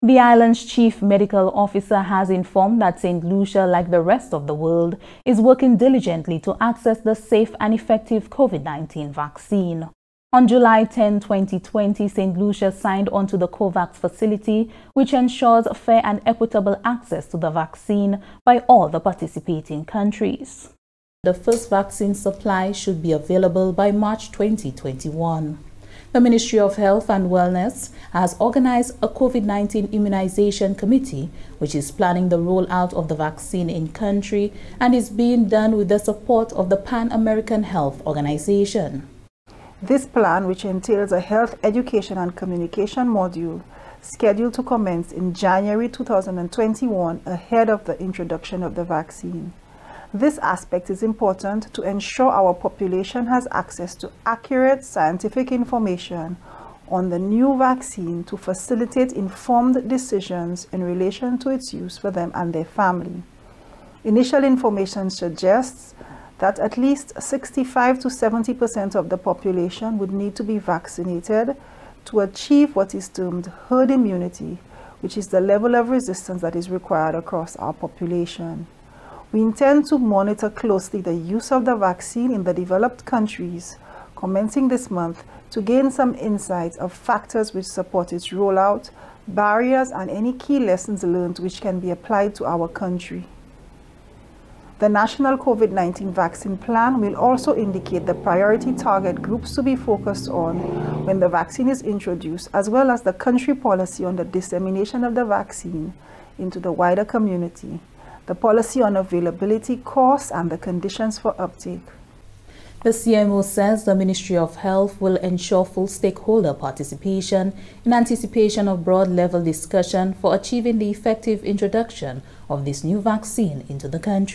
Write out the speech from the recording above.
The island's chief medical officer has informed that St. Lucia, like the rest of the world, is working diligently to access the safe and effective COVID-19 vaccine. On July 10, 2020, St. Lucia signed onto the COVAX facility, which ensures fair and equitable access to the vaccine by all the participating countries. The first vaccine supply should be available by March 2021. The Ministry of Health and Wellness has organized a COVID-19 immunization committee, which is planning the rollout of the vaccine in country and is being done with the support of the Pan-American Health Organization. This plan, which entails a health education and communication module, scheduled to commence in January 2021 ahead of the introduction of the vaccine. This aspect is important to ensure our population has access to accurate scientific information on the new vaccine to facilitate informed decisions in relation to its use for them and their family. Initial information suggests that at least 65 to 70% of the population would need to be vaccinated to achieve what is termed herd immunity, which is the level of resistance that is required across our population. We intend to monitor closely the use of the vaccine in the developed countries, commencing this month, to gain some insights of factors which support its rollout, barriers, and any key lessons learned which can be applied to our country. The National COVID-19 Vaccine Plan will also indicate the priority target groups to be focused on when the vaccine is introduced, as well as the country policy on the dissemination of the vaccine into the wider community the policy on availability, costs, and the conditions for uptake. The CMO says the Ministry of Health will ensure full stakeholder participation in anticipation of broad-level discussion for achieving the effective introduction of this new vaccine into the country.